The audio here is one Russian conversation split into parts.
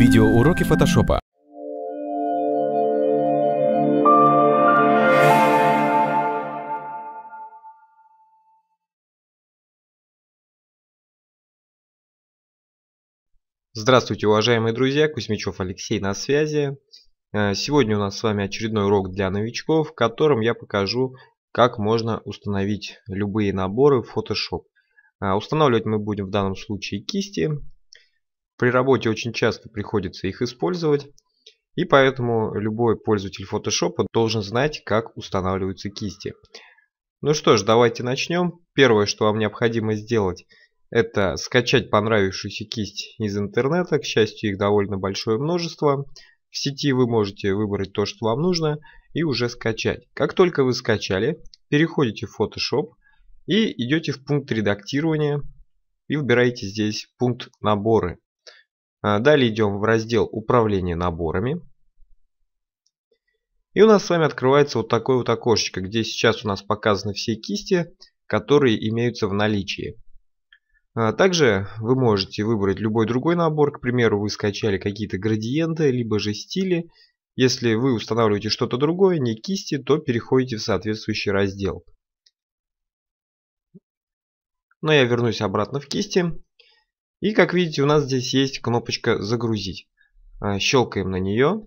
Видеоуроки фотошопа. Здравствуйте, уважаемые друзья! Кузьмичев Алексей на связи. Э, сегодня у нас с вами очередной урок для новичков, в котором я покажу, как можно установить любые наборы в Photoshop. Э, устанавливать мы будем в данном случае кисти, при работе очень часто приходится их использовать. И поэтому любой пользователь Photoshop должен знать, как устанавливаются кисти. Ну что ж, давайте начнем. Первое, что вам необходимо сделать, это скачать понравившуюся кисть из интернета. К счастью, их довольно большое множество. В сети вы можете выбрать то, что вам нужно, и уже скачать. Как только вы скачали, переходите в Photoshop и идете в пункт редактирования и выбираете здесь пункт наборы. А, далее идем в раздел «Управление наборами». И у нас с вами открывается вот такое вот окошечко, где сейчас у нас показаны все кисти, которые имеются в наличии. А, также вы можете выбрать любой другой набор. К примеру, вы скачали какие-то градиенты, либо же стили. Если вы устанавливаете что-то другое, не кисти, то переходите в соответствующий раздел. Но я вернусь обратно в кисти. И как видите, у нас здесь есть кнопочка «Загрузить». А, щелкаем на нее.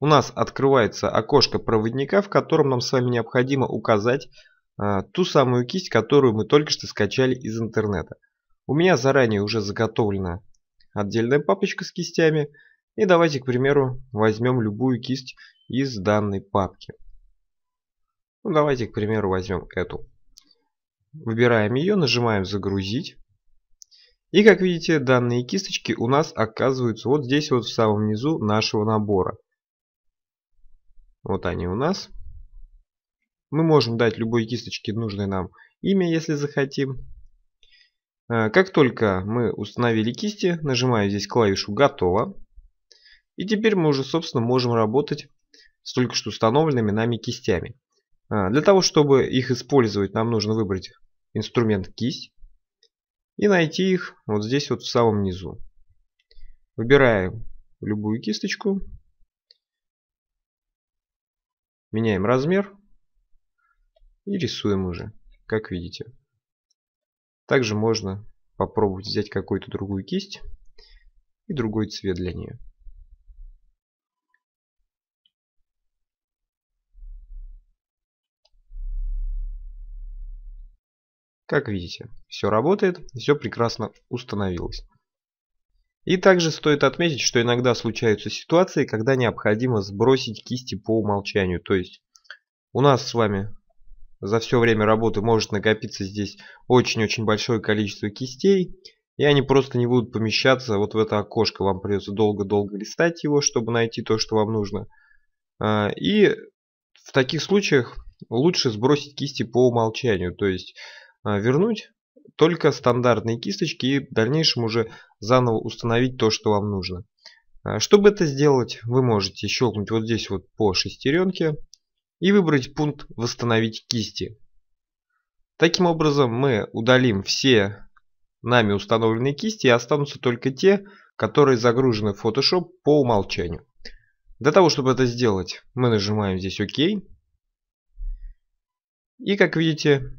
У нас открывается окошко проводника, в котором нам с вами необходимо указать а, ту самую кисть, которую мы только что скачали из интернета. У меня заранее уже заготовлена отдельная папочка с кистями. И давайте, к примеру, возьмем любую кисть из данной папки. Ну, давайте, к примеру, возьмем эту. Выбираем ее, нажимаем «Загрузить». И как видите, данные кисточки у нас оказываются вот здесь вот в самом низу нашего набора. Вот они у нас. Мы можем дать любой кисточке нужное нам имя, если захотим. Э, как только мы установили кисти, нажимаю здесь клавишу «Готово». И теперь мы уже, собственно, можем работать с только что установленными нами кистями. Э, для того, чтобы их использовать, нам нужно выбрать инструмент «Кисть» и найти их вот здесь вот в самом низу. Выбираем любую кисточку, меняем размер и рисуем уже, как видите. Также можно попробовать взять какую-то другую кисть и другой цвет для нее. Как видите, все работает, все прекрасно установилось. И также стоит отметить, что иногда случаются ситуации, когда необходимо сбросить кисти по умолчанию. То есть у нас с вами за все время работы может накопиться здесь очень-очень большое количество кистей. И они просто не будут помещаться вот в это окошко. Вам придется долго-долго листать его, чтобы найти то, что вам нужно. А, и в таких случаях лучше сбросить кисти по умолчанию. То есть а, вернуть только стандартные кисточки и в дальнейшем уже заново установить то, что вам нужно. А чтобы это сделать, вы можете щелкнуть вот здесь вот по шестеренке и выбрать пункт «Восстановить кисти». Таким образом мы удалим все нами установленные кисти и останутся только те, которые загружены в Photoshop по умолчанию. Для того, чтобы это сделать, мы нажимаем здесь «Ок». И как видите,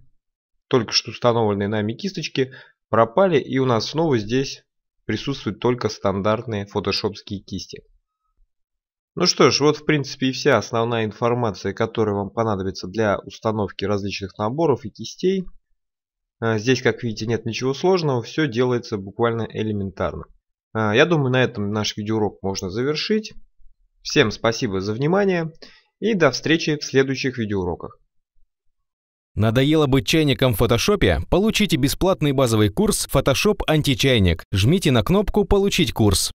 только что установленные нами кисточки пропали и у нас снова здесь присутствуют только стандартные фотошопские кисти. Ну что ж, вот в принципе и вся основная информация, которая вам понадобится для установки различных наборов и кистей. А, здесь, как видите, нет ничего сложного, все делается буквально элементарно. А, я думаю, на этом наш видеоурок можно завершить. Всем спасибо за внимание и до встречи в следующих видеоуроках. Надоело быть чайником в фотошопе? Получите бесплатный базовый курс Photoshop античайник. Жмите на кнопку «Получить курс».